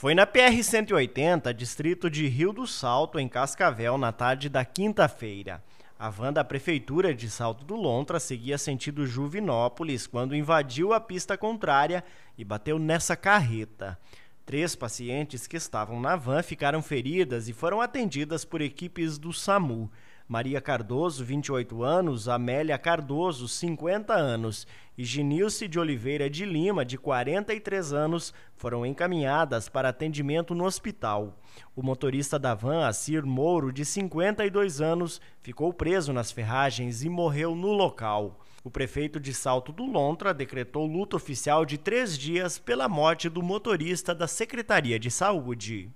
Foi na PR-180, distrito de Rio do Salto, em Cascavel, na tarde da quinta-feira. A van da Prefeitura de Salto do Lontra seguia sentido Juvinópolis quando invadiu a pista contrária e bateu nessa carreta. Três pacientes que estavam na van ficaram feridas e foram atendidas por equipes do SAMU. Maria Cardoso, 28 anos, Amélia Cardoso, 50 anos e Ginilce de Oliveira de Lima, de 43 anos, foram encaminhadas para atendimento no hospital. O motorista da van, Acir Mouro, de 52 anos, ficou preso nas ferragens e morreu no local. O prefeito de Salto do Lontra decretou luto oficial de três dias pela morte do motorista da Secretaria de Saúde.